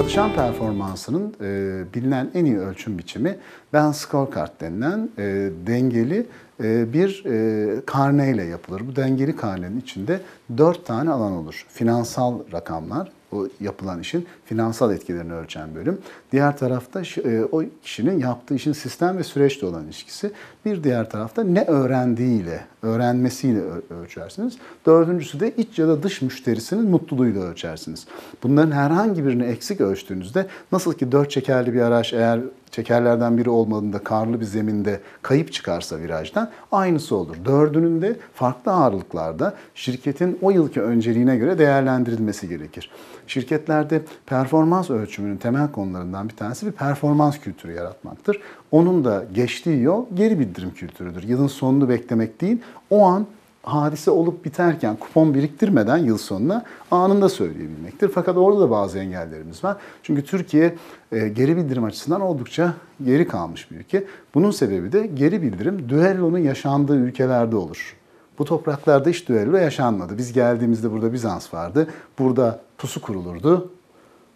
Çalışan performansının e, bilinen en iyi ölçüm biçimi Ben Scorecard denilen e, dengeli e, bir e, karneyle yapılır. Bu dengeli karnenin içinde dört tane alan olur. Finansal rakamlar, o yapılan işin finansal etkilerini ölçen bölüm. Diğer tarafta e, o kişinin yaptığı işin sistem ve süreçle olan ilişkisi. Bir diğer tarafta ne öğrendiğiyle öğrenmesiyle ölçersiniz. Dördüncüsü de iç ya da dış müşterisinin mutluluğuyla ölçersiniz. Bunların herhangi birini eksik ölçtüğünüzde nasıl ki dört çekerli bir araç eğer çekerlerden biri olmadığında karlı bir zeminde kayıp çıkarsa virajdan aynısı olur. Dördünün de farklı ağırlıklarda şirketin o yılki önceliğine göre değerlendirilmesi gerekir. Şirketlerde performans ölçümünün temel konularından bir tanesi bir performans kültürü yaratmaktır. Onun da geçtiği yol geri bildirim kültürüdür. Yılın sonunu beklemek değil, o an hadise olup biterken kupon biriktirmeden yıl sonuna anında söyleyebilmektir. Fakat orada da bazı engellerimiz var. Çünkü Türkiye e, geri bildirim açısından oldukça geri kalmış bir ülke. Bunun sebebi de geri bildirim düellonun yaşandığı ülkelerde olur. Bu topraklarda hiç düello yaşanmadı. Biz geldiğimizde burada Bizans vardı. Burada pusu kurulurdu,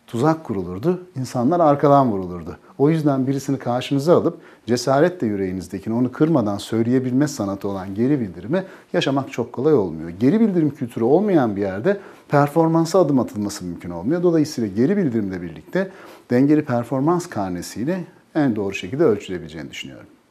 tuzak kurulurdu, insanlar arkadan vurulurdu. O yüzden birisini karşınıza alıp cesaretle yüreğinizdekini onu kırmadan söyleyebilme sanatı olan geri bildirimi yaşamak çok kolay olmuyor. Geri bildirim kültürü olmayan bir yerde performansa adım atılması mümkün olmuyor. Dolayısıyla geri bildirimle birlikte dengeli performans karnesiyle en doğru şekilde ölçülebileceğini düşünüyorum.